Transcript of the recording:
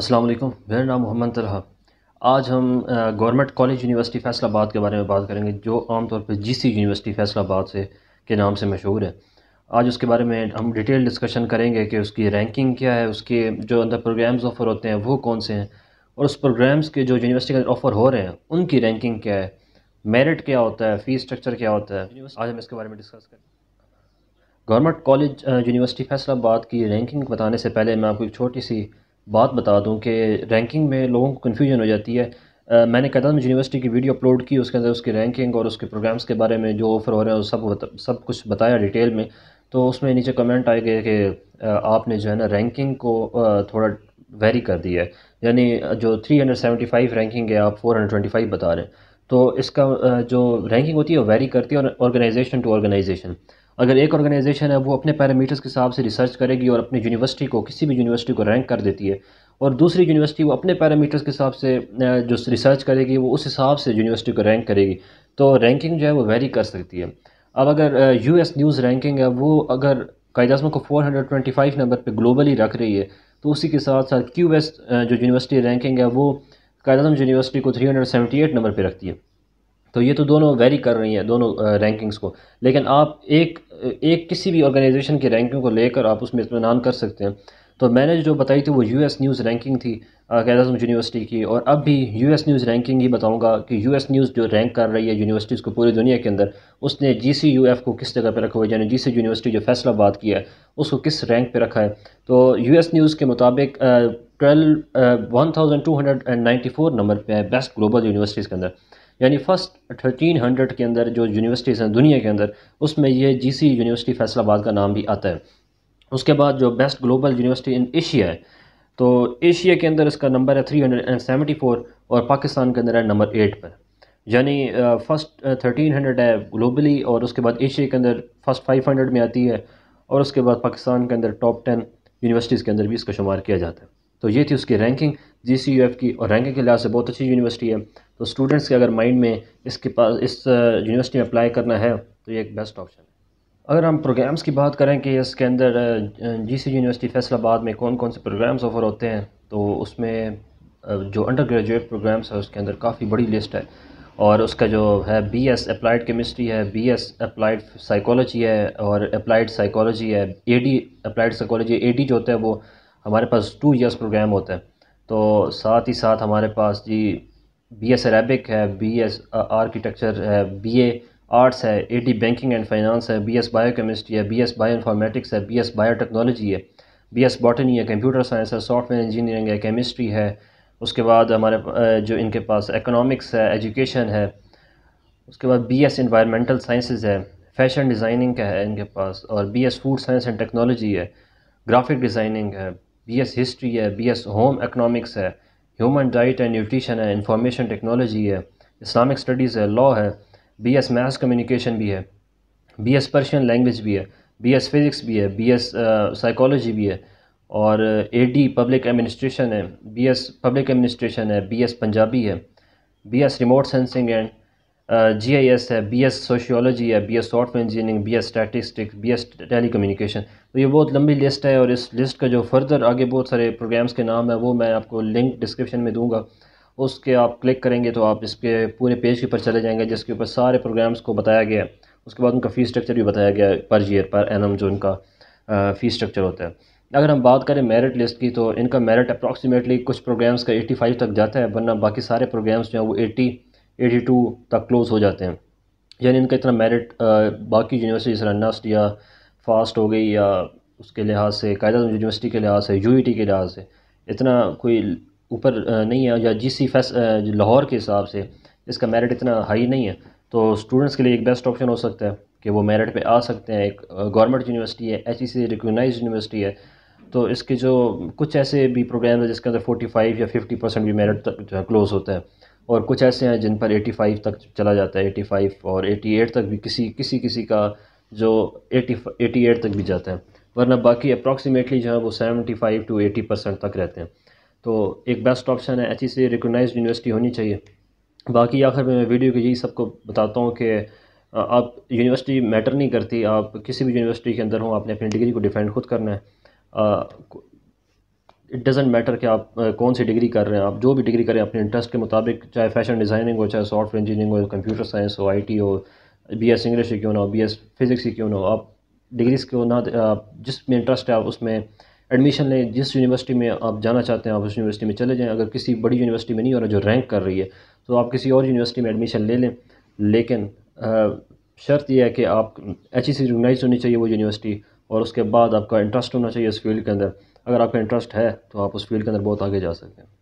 अस्सलाम वालेकुम मेरा नाम मोहम्मद तलहा आज हम गवर्नमेंट कॉलेज यूनिवर्सिटी फैसलाबाद के बारे में बात करेंगे जो आमतौर पर जी सी यूनिवर्सिटी फैसलाबाद से के नाम से मशहूर है आज उसके बारे में हम डिटेल डिस्कशन करेंगे कि उसकी रैंकिंग क्या है उसके जो अंदर प्रोग्राम्स ऑफ़र होते हैं वो कौन से हैं और उस प्रोग्राम्स के जो यूनिवर्सिटी के ऑफ़र हो रहे हैं उनकी रैंकिंग क्या है मेरिट क्या होता है फ़ी स्ट्रक्चर क्या होता है आज हम इसके बारे में डिस्कस करें गवर्नमेंट कॉलेज यूनिवर्सिटी फैसलाबाद की रैंकिंग बताने से पहले मैं आपको एक छोटी सी बात बता दूं कि रैंकिंग में लोगों को कन्फ्यूजन हो जाती है आ, मैंने कैदान यूनिवर्सिटी की वीडियो अपलोड की उसके अंदर उसकी रैंकिंग और उसके प्रोग्राम्स के बारे में जो ऑफ़र हो रहे हैं सब सब कुछ बताया डिटेल में तो उसमें नीचे कमेंट आए गए कि आपने जो है ना रैंकिंग को थोड़ा वेरी कर दिया है यानी जो 375 रैंकिंग है आप 425 बता रहे हैं तो इसका जो रैंकिंग होती है वो वेरी करती है ऑर्गेनाइजेशन टू ऑर्गेनाइजेशन अगर एक ऑर्गेनाइजेशन है वो अपने पैरामीटर्स के हिसाब से रिसर्च करेगी और अपनी यूनिवर्सिटी को किसी भी यूनिवर्सिटी को रैंक कर देती है और दूसरी यूनिवर्सिटी वो अपने पैरामीटर्स के हिसाब से जो रिसर्च करेगी वो उस हिसाब से यूनिवर्सिटी को रैंक करेगी तो रैंकिंग जो है वो वेरी कर सकती है अब अगर यू एस न्यूज़ रैंकिंग है वो अगर कायद को फोर नंबर पर ग्लोबली रख रही है तो उसी के साथ साथ क्यू एस जो यूनिवर्सिटी रैंकिंग है वो कायद यूनिवर्सिटी को थ्री नंबर पर रखती है तो ये तो दोनों वेरी कर रही हैं दोनों रैंकिंग्स को लेकिन आप एक एक किसी भी ऑर्गेनाइजेशन की रैंकिंग को लेकर आप उसमें इतमान कर सकते हैं तो मैंने जो बताई थी वो यूएस न्यूज़ रैंकिंग थी कैदाजम यूनिवर्सिटी की और अब भी यूएस न्यूज़ रैंकिंग ही बताऊंगा कि यूएस न्यूज़ जो रैंक कर रही है यूनिवर्सिटीज़ को पूरी दुनिया के अंदर उसने जी सी यू एफ़ को किस जगह पर रखा हुआ है यानी जी सी यूनिवर्सिटी जो फैसलाबाद की है उसको किस रैंक पर रखा है तो एस न्यूज़ के मुताबिक twelve one thousand two hundred and ninety four number पर है बेस्ट ग्लोबल यूनिवर्सिटीज़ के अंदर यानी फ़र्स्ट थर्टीन हंड्रेड के अंदर जो यूनिवर्सिटीज़ हैं दुनिया के अंदर उसमें यह जी सी यूनिवर्सिटी फैसलाबाद का नाम भी आता है उसके बाद जो best global university in Asia है तो एशिया के अंदर इसका नंबर है three hundred and seventy four और पाकिस्तान के अंदर है नंबर एट पर यानी फ़र्स्ट थर्टीन हंड्रेड है ग्लोबली और उसके बाद एशिया के अंदर फ़र्स्ट फाइव हंड्रेड में आती है और उसके बाद पाकिस्तान के अंदर टॉप टेन यूनिवर्सिटीज़ के अंदर भी इसका शुमार किया जाता है तो ये थी उसकी ranking G C U F की और रैंकिंग के लिहाज से बहुत अच्छी यूनिवर्सिटी है तो स्टूडेंट्स के अगर माइंड में इसके पास इस यूनिवर्सिटी में अप्लाई करना है तो ये एक बेस्ट ऑप्शन है अगर हम प्रोग्राम्स की बात करें कि इसके अंदर जीसी यूनिवर्सिटी फैसलाबाद में कौन कौन से प्रोग्राम्स ऑफर होते हैं तो उसमें जो अंडर ग्रेजुएट प्रोग्राम्स है उसके अंदर काफ़ी बड़ी लिस्ट है और उसका जो है बी एस अप्लाइड केमिस्ट्री है बी एस अप्लाइड साइकोलॉजी है और अप्लाइड साइकोलॉजी है A D applied psychology A D जो होता है वो हमारे पास टू ईयर्स प्रोग्राम होता है तो साथ ही साथ हमारे पास जी बी एस अरेबिक है बी एस आर्किटेक्चर है बी ए आर्ट्स है A D banking and finance है बी एस बायो केमिस्ट्री है बी एस बायो इन्फॉर्मेटिक्स है बी एस बायो टेक्नोलॉजी है बी एस बॉटनी है कंप्यूटर साइंस है software engineering है केमिस्ट्री है उसके बाद हमारे uh, जो इनके पास इकोनॉमिक्स है एजुकेशन है उसके बाद बी एस इन्वायरमेंटल साइंसेज है फैशन डिज़ाइनिंग का है इनके पास और B S food science and technology है ग्राफिक डिज़ाइनिंग है बी एस हिस्ट्री है बी एस होम इकनॉमिक्स है ह्यूमन डाइट एंड न्यूट्रिशन है इंफॉर्मेशन टेक्नोलॉजी है इस्लामिक स्टडीज़ है लॉ है बी एस मैथ्स कम्युनिकेशन भी है बी एस पर्शियन लैंग्वेज भी है बी एस फिज़िक्स भी है बी एस साइकोलॉजी भी है और ए डी पब्लिक एडमिनिस्ट्रेशन है बी एस पब्लिक एडमिनिस्ट्रेशन है बी एस पंजाबी है B S remote sensing and G I S है बी एस सोशियोलॉजी है B S software engineering B S statistics B S telecommunication तो ये बहुत लंबी list है और इस लिस्ट का जो फर्दर आगे बहुत सारे प्रोग्राम्स के नाम है वो मैं आपको लिंक डिस्क्रिप्शन में दूंगा उसके आप क्लिक करेंगे तो आप इसके पूरे पेज के ऊपर चले जाएंगे जिसके ऊपर सारे प्रोग्राम्स को बताया गया है उसके बाद उनका फ़ी स्ट्रक्चर भी बताया गया है पर ईयर पर एम जो उनका फ़ी स्ट्रक्चर होता है अगर हम बात करें मेरिट लिस्ट की तो इनका मेरिट अप्रॉक्सीमेटली कुछ प्रोग्राम्स का 85 तक जाता है वरना बाकी सारे प्रोग्राम्स जो हैं वो 82 तक क्लोज़ हो जाते हैं यानी इनका इतना मेरिट बाकी यूनिवर्सिटी जैसे नस्ट या फास्ट हो गई या उसके लिहाज से कायदा यूनिवर्सिटी के लिहाज से यू e के लिहाज से इतना कोई ऊपर नहीं है या जी सी फैस लाहौर के हिसाब से इसका मेरिट इतना हाई नहीं है तो स्टूडेंट्स के लिए एक बेस्ट ऑप्शन हो सकता है कि वो मेरिट पे आ सकते हैं एक गवर्नमेंट यूनिवर्सिटी है एच ई रिकोगनाइज यूनिवर्सिटी है तो इसके जो कुछ ऐसे भी प्रोग्राम है जिसके अंदर फोटी फाइव या फिफ्टी परसेंट भी मेरिट क्लोज़ होता है और कुछ ऐसे हैं जिन पर 85 तक चला जाता है 85 और 88 तक भी किसी किसी किसी का जो 80 88 तक भी जाता है वरना बाकी अप्रॉक्सीमेटली जो है वो 75 टू 80 परसेंट तक रहते हैं तो एक बेस्ट ऑप्शन है अच्छी से रिकोगनाइज यूनिवर्सिटी होनी चाहिए बाकी आखिर में मैं वीडियो के यही सबको बताता हूँ कि आप यूनिवर्सिटी मैटर नहीं करती आप किसी भी यूनिवर्सिटी के अंदर हों आपने अपनी डिग्री को डिफेंड खुद करना है इट डजेंट मैटर कि आप कौन सी डिग्री कर रहे हैं आप जो भी डिग्री करें अपने इंटरेस्ट के मुताबिक चाहे फैशन डिज़ाइनिंग हो चाहे सॉफ्टवेयर इंजीनियरिंग हो कंप्यूटर साइंस हो आई हो बी एस इंग्लिश ही क्यों ना हो बी एस फिज़िक्स ही क्यों ना हो आप डिग्रीज़ क्यों ना जिसमें इंटरेस्ट है आप उसमें एडमिशन लें जिस यूनिवर्सिटी में आप जाना चाहते हैं आप उस यूनिवर्सिटी में चले जाएँ अगर किसी बड़ी यूनिवर्सिटी में नहीं हो रहा जो रैंक कर रही है तो आप किसी और यूनिवर्सिटी में एडमिशन ले लें लेकिन शर्त यह है कि आप अच्छी सी रिकोगनाइज होनी चाहिए वो यूनिवर्सिटी और उसके बाद आपका इंटरेस्ट होना चाहिए इस फील्ड के अंदर अगर आपका इंटरेस्ट है तो आप उस फील्ड के अंदर बहुत आगे जा सकते हैं